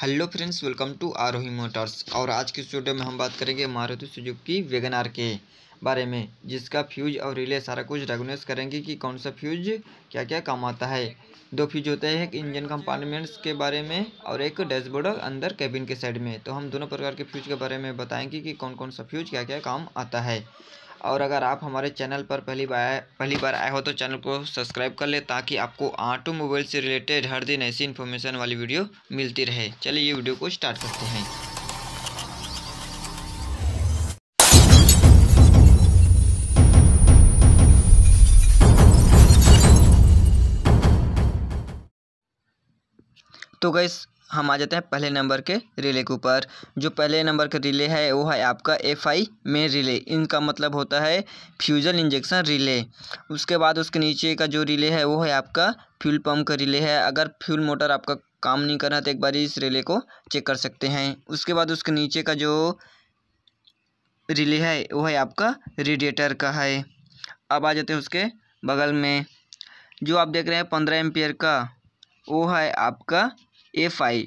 hello friends welcome to Aarohi motors और आज की वीडियो में हम बात करेंगे मारुति सुजुकी आर के बारे में जिसका फ्यूज और रिले सारा कुछ रेगुलेस करेंगे कि कौन सा फ्यूज क्या क्या काम आता है दो फ्यूज होते हैं एक इंजन कंपार्टमेंट्स के बारे में और एक डैशबोर्ड अंदर कैबिन के साइड में तो हम दोनों प्रकार के फ्यूज के बारे में बताएंगे कि कौन कौन सा फ्यूज क्या क्या काम आता है और अगर आप हमारे चैनल पर पहली बार पहली बार आए हो तो चैनल को सब्सक्राइब कर ले ताकि आपको ऑटो मोबाइल से रिलेटेड हर दिन ऐसी इन्फॉर्मेशन वाली वीडियो मिलती रहे चलिए ये वीडियो को स्टार्ट करते हैं तो गैस हम आ जाते हैं पहले नंबर के रिले के ऊपर जो पहले नंबर का रिले है वो है आपका एफ आई में रिले इनका मतलब होता है फ्यूजल इंजेक्शन रिले उसके बाद उसके नीचे का जो रिले है वो है आपका फ्यूल पंप का रिले है अगर फ्यूल मोटर आपका काम नहीं कर रहा तो एक बार इस रिले को चेक कर सकते हैं उसके बाद उसके नीचे का जो रिले है वो है आपका रेडिएटर का है अब आ जाते हैं उसके बगल में जो आप देख रहे हैं पंद्रह एम्पियर का वो है आपका F I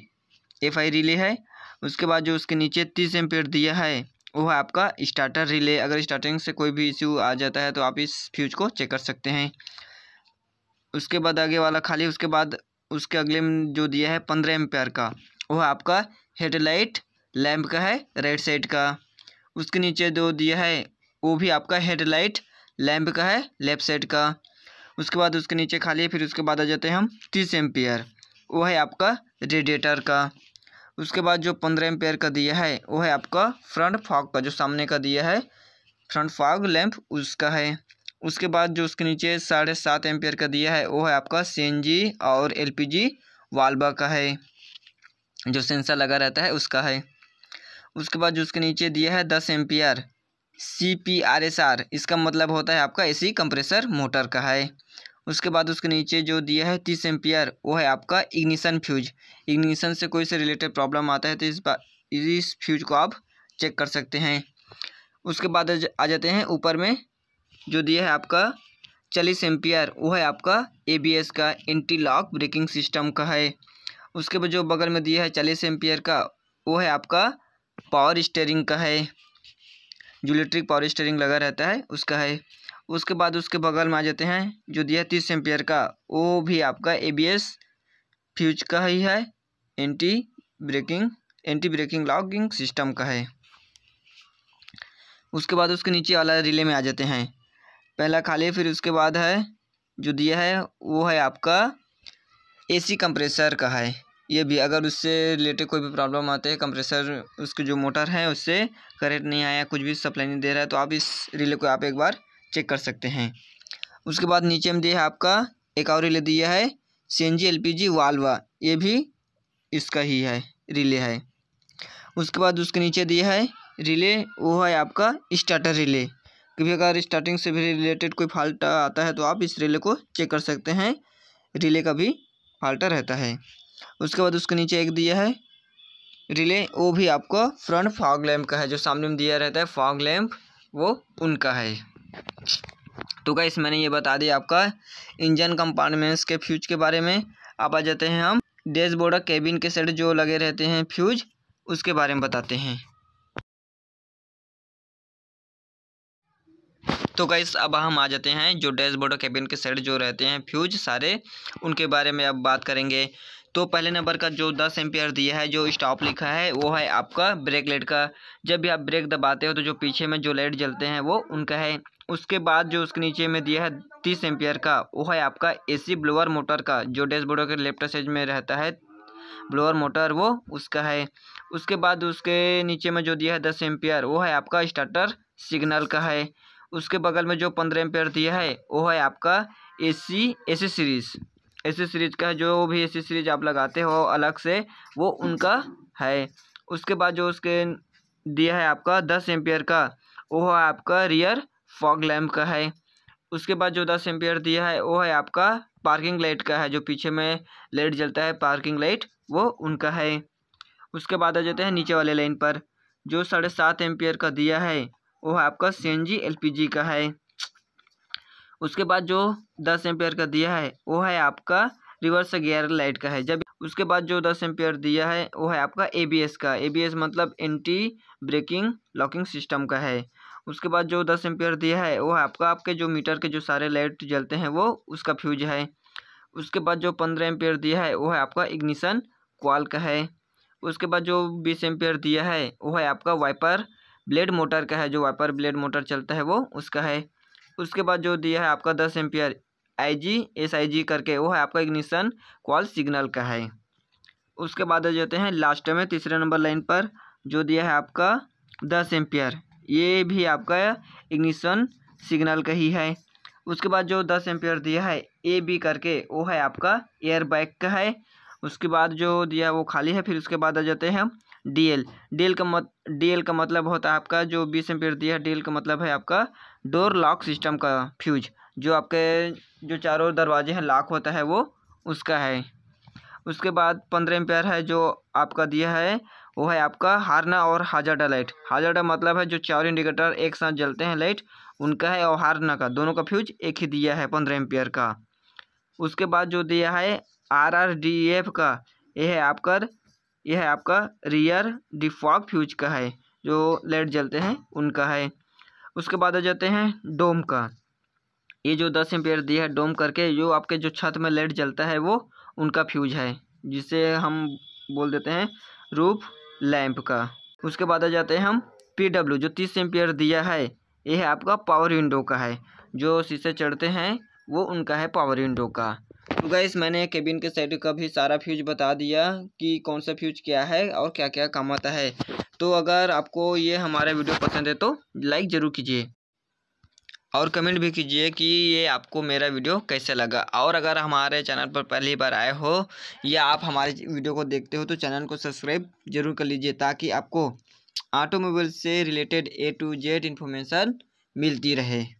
F I relay है उसके बाद जो उसके नीचे तीस एम्पेयर दिया है वो है आपका स्टार्टर रिले अगर स्टार्टिंग से कोई भी इश्यू आ जाता है तो आप इस फ्यूज को चेक कर सकते हैं उसके बाद आगे वाला खाली उसके बाद उसके अगले में जो दिया है पंद्रह एम्पेयर का वह आपका हेडलाइट लैम्प का है राइट साइड का उसके नीचे जो दिया है वो भी आपका हेडलाइट लैम्प का है लेफ्ट साइड का उसके बाद उसके नीचे खाली है फिर उसके बाद आ जाते हैं हम तीस एम्पियर वो है आपका रेडिएटर का उसके बाद जो पंद्रह एम्पेयर का दिया है वो है आपका फ्रंट फॉग का जो सामने का दिया है फ्रंट फॉग लैंप उसका है उसके बाद जो उसके नीचे साढ़े सात एम्पेयर का दिया है वो है आपका सीएनजी और एलपीजी वाल्वा का है जो सेंसर लगा रहता है उसका है उसके बाद जो उसके नीचे दिया है दस ampere C P R S R इसका मतलब होता है आपका ए कंप्रेसर मोटर का है उसके बाद उसके नीचे जो दिया है तीस एम्पियर वो है आपका इग्निशन फ्यूज इग्निशन से कोई से रिलेटेड प्रॉब्लम आता है तो इस बात इस फ्यूज को आप चेक कर सकते हैं उसके बाद आ जाते हैं ऊपर में जो दिया है आपका चालीस एम्पियर वो है आपका ए का एंटी लॉक ब्रेकिंग सिस्टम का है उसके बाद जो बगल में दिया है चालीस एम्पियर का वो है आपका पावर स्टेयरिंग का है जो इलेक्ट्रिक पावर स्टेयरिंग लगा रहता है उसका है उसके बाद उसके बगल में आ जाते हैं जो दिया तीस एम्पियर का वो भी आपका ए बी एस फ्यूज का ही है anti braking anti braking locking system का है उसके बाद उसके नीचे वाला रिले में आ जाते हैं पहला खाली फिर उसके बाद है जो दिया है वो है आपका एसी कंप्रेसर का है ये भी अगर उससे रिलेटेड कोई भी प्रॉब्लम आते है कंप्रेसर उसके जो मोटर है उससे करेंट नहीं आया कुछ भी सप्लाई नहीं दे रहा है तो आप इस रिले को आप एक बार चेक कर सकते हैं उसके बाद नीचे में दिया है आपका एक और रिले दिया है C N G L P G वाल्वा ये भी इसका ही है रिले है उसके बाद उसके नीचे दिया है रिले वो है आपका स्टार्टर रिले कभी अगर स्टार्टिंग से भी रिलेटेड कोई फाल्ट आता है तो आप इस रिले को चेक कर सकते हैं रिले का भी फॉल्ट रहता है उसके बाद उसके नीचे एक दिया है रिले वो भी आपको फ्रंट फॉग लैम्प का है जो सामने में दिया रहता है फॉग लैम्प वो उनका है तो गाइस मैंने ये बता दिया आपका इंजन कंपार्टमेंट्स के फ्यूज के बारे में आप आ जाते हैं हम डैशबोर्ड और केबिन के साइड जो लगे रहते हैं फ्यूज उसके बारे में बताते हैं तो गाइस अब हम आ जाते हैं जो डैशबोर्ड और केबिन के साइड जो रहते हैं फ्यूज सारे उनके बारे में अब बात करेंगे तो पहले नंबर का जो दस एम्पियर दिया है जो स्टॉप लिखा है वो है आपका ब्रेक लाइट का जब भी आप ब्रेक दबाते हो तो जो पीछे में जो लाइट जलते हैं वो उनका है उसके बाद जो उसके नीचे में दिया है तीस एम्पियर का वो है आपका एसी ब्लोअर मोटर का जो डैशबोर्ड के लेफ्ट साइज में रहता है ब्लोअर मोटर वो उसका है उसके बाद उसके नीचे में जो दिया है दस एम्पियर वो है आपका स्टार्टर सिग्नल का है उसके बगल में जो पंद्रह एम्पियर दिया है वो है आपका A C series AC series का जो भी सी सीरीज़ आप लगाते हो अलग से वो उनका है उसके बाद जो उसके दिया है आपका दस एम्पियर का वो है आपका रियर फॉग लैम्प का है उसके बाद जो दस एम्पियर दिया है वो है आपका पार्किंग लाइट का है जो पीछे में लाइट जलता है पार्किंग लाइट वो उनका है उसके बाद आ जाते हैं नीचे वाले लाइन पर जो साढ़े सात एम्पियर का दिया है वो है आपका C N G L P G का है उसके बाद जो दस एम्पियर का दिया है वो है आपका रिवर्स गियर लाइट का है जब उसके बाद जो दस एम्पियर दिया है वो है आपका ए बी एस का ए बी एस मतलब एंटी ब्रेकिंग लॉकिंग सिस्टम का है उसके बाद जो दस एम्पियर दिया है वो आपका आपके जो मीटर के जो सारे लाइट जलते हैं वो उसका फ्यूज है उसके बाद जो पंद्रह एम्पियर दिया है वो है आपका इग्निशन क्वाल का है उसके बाद जो बीस एम्पियर दिया है वो है आपका वाइपर ब्लेड मोटर का है जो वाइपर ब्लेड मोटर चलता है वो उसका है उसके बाद जो दिया है आपका दस ampere I G S I जी करके वो है आपका इग्निशन कॉल सिग्नल का है उसके बाद जो जाते हैं लास्ट में तीसरे नंबर लाइन पर जो दिया है आपका दस एम्पियर ये भी आपका इग्निशन सिग्नल का ही है उसके बाद जो दस एम्पियर दिया है ए बी करके वो है आपका एयर बैग का है उसके बाद जो दिया वो खाली है फिर उसके बाद आ जाते हैं डी एल डी एल का मत एल का मतलब होता है आपका जो बीस एम्पियर दिया है डी एल का मतलब है आपका डोर लॉक सिस्टम का फ्यूज जो आपके जो चारों दरवाजे हैं लॉक होता है वो उसका है उसके बाद पंद्रह एम्पेयर है जो आपका दिया है वो है आपका हारना और हाजाडा लाइट हाजाडा मतलब है जो चार इंडिकेटर एक साथ जलते हैं लाइट उनका है और हारना का दोनों का फ्यूज एक ही दिया है पंद्रह एम्पेयर का उसके बाद जो दिया है आर आर डी एफ का यह है आपका यह है आपका रियर डिफॉक फ्यूज का है जो लाइट जलते हैं उनका है उसके बाद आ जाते हैं डोम का ये जो दस एम्पेयर दिया है डोम करके जो आपके जो छत में लाइट जलता है वो उनका फ्यूज है जिसे हम बोल देते हैं रूप लैंप का उसके बाद आ जाते हैं हम पी डब्ल्यू जो तीस एम्पियर दिया है यह है आपका पावर विंडो का है जो शीशे चढ़ते हैं वो उनका है पावर विंडो का तो गैस मैंने केबिन के साइड का भी सारा फ्यूज बता दिया कि कौन सा फ्यूज क्या है और क्या क्या काम आता है तो अगर आपको ये हमारा वीडियो पसंद है तो लाइक ज़रूर कीजिए और कमेंट भी कीजिए कि ये आपको मेरा वीडियो कैसे लगा और अगर हमारे चैनल पर पहली बार आए हो या आप हमारे वीडियो को देखते हो तो चैनल को सब्सक्राइब जरूर कर लीजिए ताकि आपको ऑटोमोबाइल से related A to Z information मिलती रहे